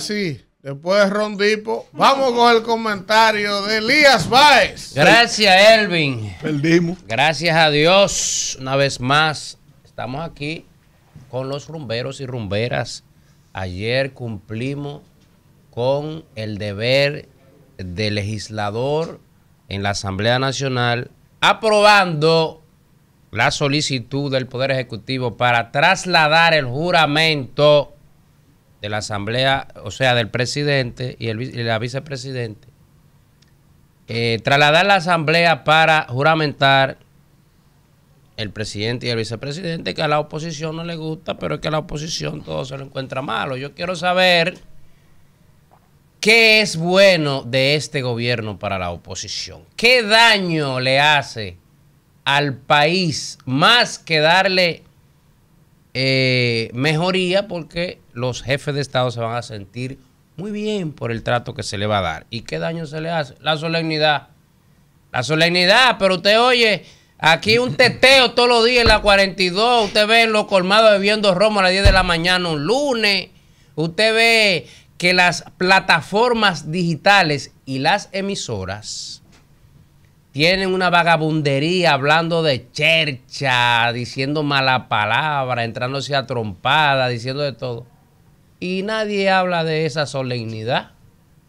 Sí, Después de Rondipo, vamos con el comentario de Elías Baez. Gracias, Elvin. Perdimos. Gracias a Dios, una vez más, estamos aquí con los rumberos y rumberas. Ayer cumplimos con el deber de legislador en la Asamblea Nacional, aprobando la solicitud del Poder Ejecutivo para trasladar el juramento de la Asamblea, o sea, del presidente y, la vicepresidente, eh, trasladar la Asamblea para juramentar el presidente y el vicepresidente, que a la oposición no le gusta, pero es que a la oposición todo se lo encuentra malo. Yo quiero saber qué es bueno de este gobierno para la oposición. ¿Qué daño le hace al país más que darle eh, mejoría porque los jefes de Estado se van a sentir muy bien por el trato que se le va a dar. ¿Y qué daño se le hace? La solemnidad. La solemnidad, pero usted oye, aquí un teteo todos los días en la 42, usted ve en los colmados bebiendo romo a las 10 de la mañana un lunes, usted ve que las plataformas digitales y las emisoras tienen una vagabundería hablando de chercha, diciendo mala palabra, entrándose a trompada, diciendo de todo. Y nadie habla de esa solemnidad.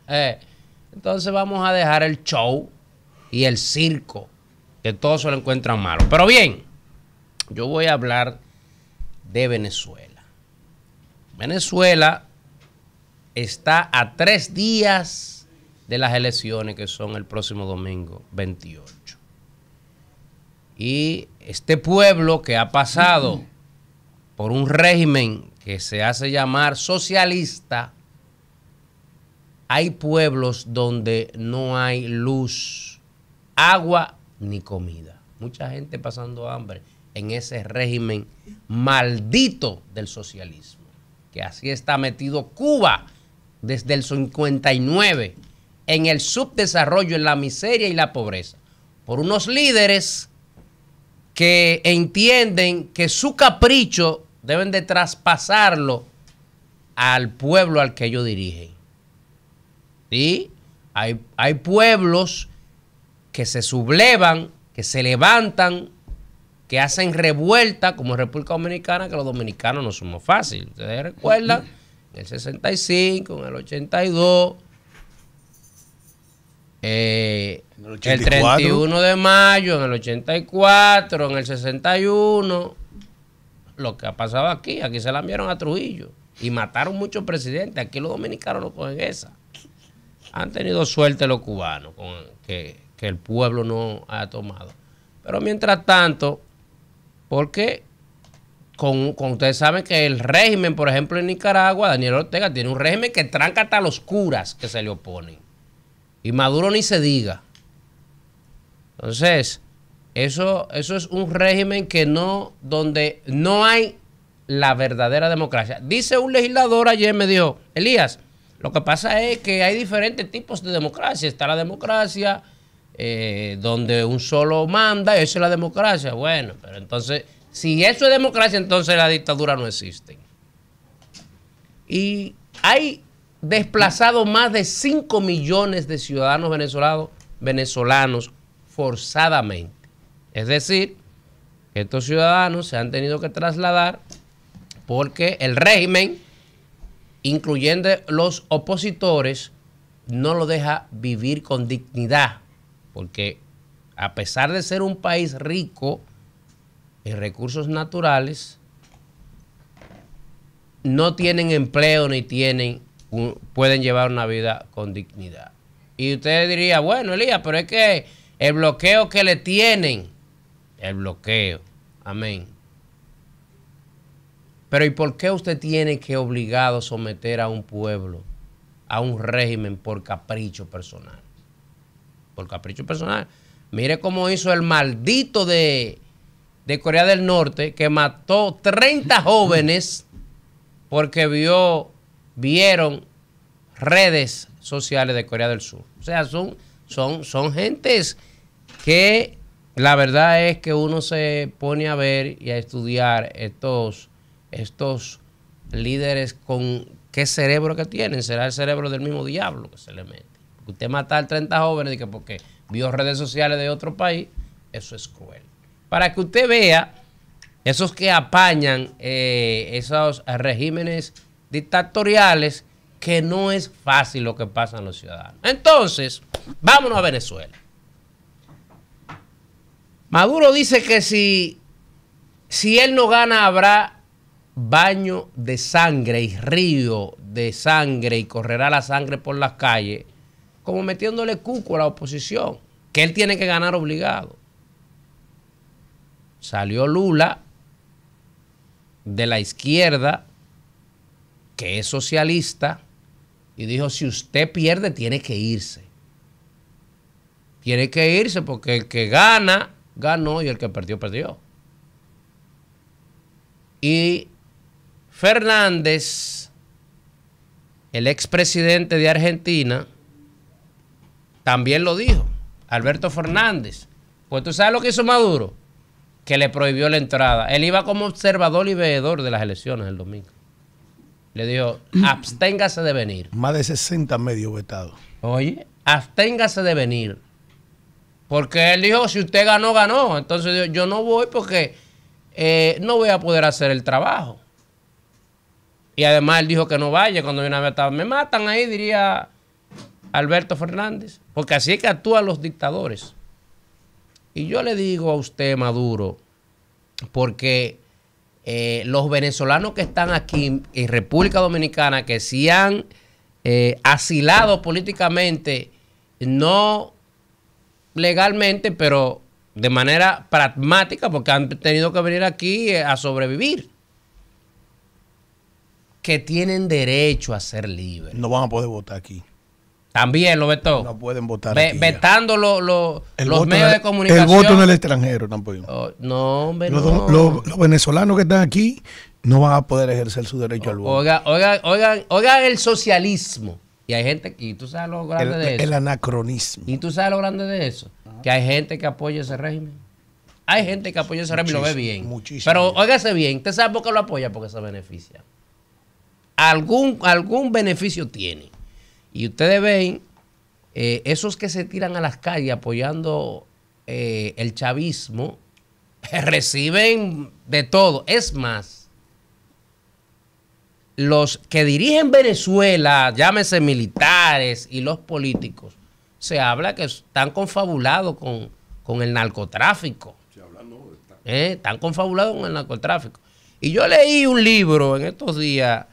Eh, entonces vamos a dejar el show y el circo, que todos se lo encuentran malo. Pero bien, yo voy a hablar de Venezuela. Venezuela está a tres días de las elecciones que son el próximo domingo 28. Y este pueblo que ha pasado por un régimen que se hace llamar socialista, hay pueblos donde no hay luz, agua ni comida. Mucha gente pasando hambre en ese régimen maldito del socialismo, que así está metido Cuba desde el 59 en el subdesarrollo, en la miseria y la pobreza. Por unos líderes que entienden que su capricho deben de traspasarlo al pueblo al que ellos dirigen. ¿Sí? Hay, hay pueblos que se sublevan, que se levantan, que hacen revuelta, como República Dominicana, que los dominicanos no somos fáciles. Ustedes recuerdan, en el 65, en el 82 eh, el, 31 de mayo, en el 84, en el 61, lo que ha pasado aquí, aquí se la enviaron a Trujillo y mataron muchos presidentes. Aquí los dominicanos lo cogen esa. Han tenido suerte los cubanos con, que, el pueblo no ha tomado. Pero mientras tanto, porque con, ustedes saben que el régimen, por ejemplo, en Nicaragua, Daniel Ortega tiene un régimen que tranca hasta los curas que se le oponen. Y Maduro ni se diga. Entonces, eso, eso es un régimen que no, donde no hay la verdadera democracia. Dice un legislador ayer, me dijo, Elías, lo que pasa es que hay diferentes tipos de democracia. Está la democracia eh, donde un solo manda, esa es la democracia. Bueno, pero entonces, si eso es democracia, entonces la dictadura no existe. Y hay desplazado más de 5 millones de ciudadanos venezolanos, venezolanos forzadamente. Es decir, estos ciudadanos se han tenido que trasladar porque el régimen, incluyendo los opositores, no lo deja vivir con dignidad, porque a pesar de ser un país rico en recursos naturales, no tienen empleo ni tienen pueden llevar una vida con dignidad. Y usted diría, bueno, Elías, pero es que el bloqueo que le tienen, el bloqueo, amén. Pero ¿y por qué usted tiene que obligado someter a un pueblo a un régimen por capricho personal? Por capricho personal. Mire cómo hizo el maldito de, de Corea del Norte que mató 30 jóvenes porque vio vieron redes sociales de Corea del Sur. O sea, son, son, son gentes que la verdad es que uno se pone a ver y a estudiar estos, estos líderes con qué cerebro que tienen. Será el cerebro del mismo diablo que se le mete. Usted matar 30 jóvenes que porque vio redes sociales de otro país, eso es cruel. Para que usted vea esos que apañan eh, esos regímenes dictatoriales que no es fácil lo que pasa en los ciudadanos. Entonces, vámonos a Venezuela. Maduro dice que si, si él no gana habrá baño de sangre y río de sangre y correrá la sangre por las calles, como metiéndole cuco a la oposición, que él tiene que ganar obligado. Salió Lula de la izquierda que es socialista, y dijo, si usted pierde, tiene que irse. Tiene que irse porque el que gana, ganó y el que perdió, perdió. Y Fernández, el expresidente de Argentina, también lo dijo, Alberto Fernández. Pues tú sabes lo que hizo Maduro, que le prohibió la entrada. Él iba como observador y veedor de las elecciones el domingo. Le dijo, absténgase de venir. Más de 60 medios vetados. Oye, absténgase de venir. Porque él dijo, si usted ganó, ganó. Entonces yo, yo no voy porque eh, no voy a poder hacer el trabajo. Y además él dijo que no vaya cuando viene a vetar. Me matan ahí, diría Alberto Fernández. Porque así es que actúan los dictadores. Y yo le digo a usted, Maduro, porque eh, los venezolanos que están aquí en República Dominicana, que se han eh, asilado políticamente, no legalmente, pero de manera pragmática, porque han tenido que venir aquí eh, a sobrevivir. Que tienen derecho a ser libres. No van a poder votar aquí. También lo vetó. No pueden votar. vetando los medios de comunicación. El voto en el extranjero tampoco. Oh, no, hombre. Los, venezolanos que están aquí no van a poder ejercer su derecho al voto. Oiga, oiga, oiga, el socialismo. Y hay gente, aquí tú sabes lo grande el, de eso. El anacronismo. Y tú sabes lo grande de eso. Que hay gente que apoya ese régimen. Hay gente que apoya ese régimen y lo ve bien. Muchísimo. Pero óigase bien, usted sabe por qué lo apoya, porque se beneficia. Algún, algún beneficio tiene. Y ustedes ven eh, esos que se tiran a las calles apoyando eh, el chavismo, reciben de todo. Es más, los que dirigen Venezuela, llámese militares y los políticos, se habla que están confabulados con, el narcotráfico. Eh, están confabulados con el narcotráfico. Y yo leí un libro en estos días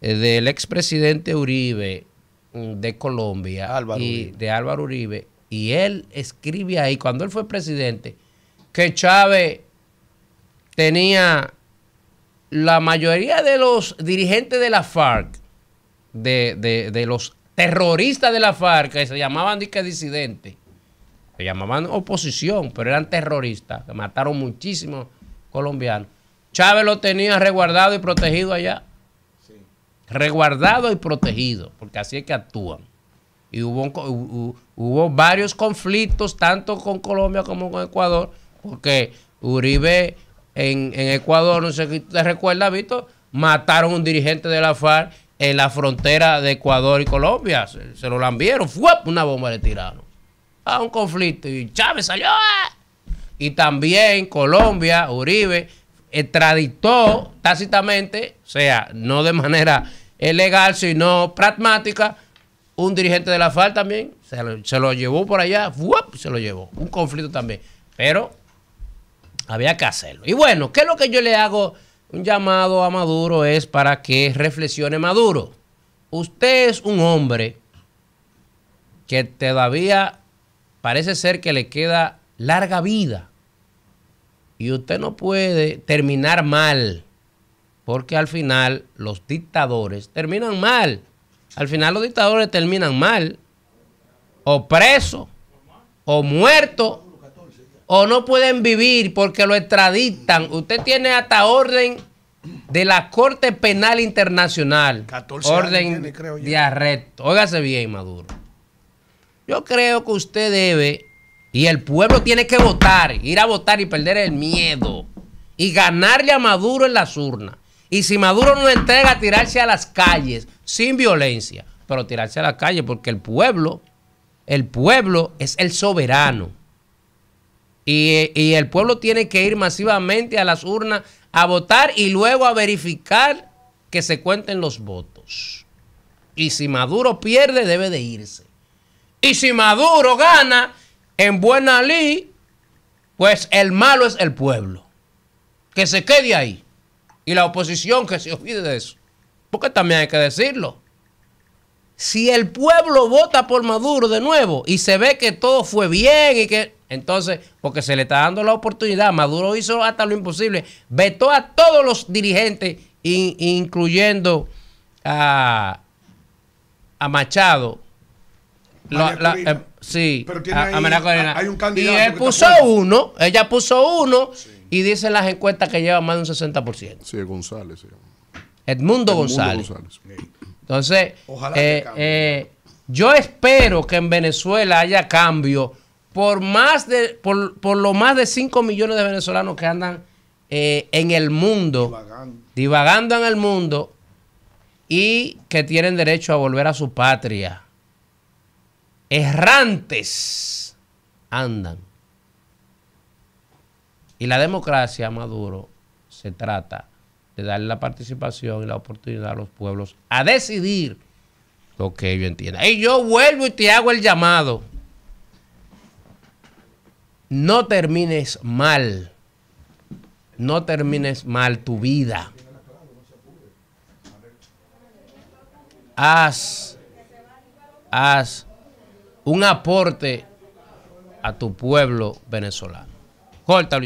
del expresidente Uribe, de Colombia de Álvaro Uribe, y él escribe ahí, cuando él fue presidente, que Chávez tenía la mayoría de los dirigentes de la FARC, de, los terroristas de la FARC, que se llamaban disidentes, se llamaban oposición, pero eran terroristas, que mataron muchísimos colombianos. Chávez lo tenía resguardado y protegido allá reguardado y protegido, porque así es que actúan. Y hubo, hubo, varios conflictos, tanto con Colombia como con Ecuador, porque Uribe en, Ecuador, no sé si te recuerda, Víctor, mataron a un dirigente de la FARC en la frontera de Ecuador y Colombia. Se, lo lambieron, fue una bomba le tiraron. A ah, un conflicto y Chávez salió. ¡ah! Y también Colombia, Uribe, extraditó eh, tácitamente, o sea, no de manera es legal, sino pragmática. Un dirigente de la FARC también se lo, se lo llevó por allá, se lo llevó. Un conflicto también. Pero había que hacerlo. Y bueno, ¿qué es lo que yo le hago? Un llamado a Maduro es para que reflexione Maduro. Usted es un hombre que todavía parece ser que le queda larga vida. Y usted no puede terminar mal. Porque al final los dictadores terminan mal. Al final los dictadores terminan mal. O presos, o muertos, o no pueden vivir porque lo extraditan. Usted tiene hasta orden de la Corte Penal Internacional. orden de arresto. Óigase bien, Maduro. Yo creo que usted debe, y el pueblo tiene que votar, ir a votar y perder el miedo. Y ganarle a Maduro en las urnas. Y si Maduro no entrega, tirarse a las calles, sin violencia, pero tirarse a las calles, porque el pueblo, el pueblo es el soberano. Y, y el pueblo tiene que ir masivamente a las urnas a votar y luego a verificar que se cuenten los votos. Y si Maduro pierde, debe de irse. Y si Maduro gana en buena ley, pues el malo es el pueblo. Que se quede ahí y la oposición que se olvide de eso. Porque también hay que decirlo. Si el pueblo vota por Maduro de nuevo y se ve que todo fue bien y que... Entonces, porque se le está dando la oportunidad, Maduro hizo hasta lo imposible, vetó a todos los dirigentes, incluyendo a, a Machado. sí, a, hay, Y él puso uno, ella puso uno. Y dicen las encuestas que lleva más de un 60%. Sí, González. Edmundo, Edmundo González. Entonces, eh, eh, yo espero que en Venezuela haya cambio por más por, lo más de 5 millones de venezolanos que andan eh, en el mundo, divagando en el mundo y que tienen derecho a volver a su patria. Errantes andan. Y la democracia, Maduro, se trata de darle la participación y la oportunidad a los pueblos a decidir lo que ellos entiendan. Y yo vuelvo y te hago el llamado. No termines mal. No termines mal tu vida. Haz, un aporte a tu pueblo venezolano. Corta,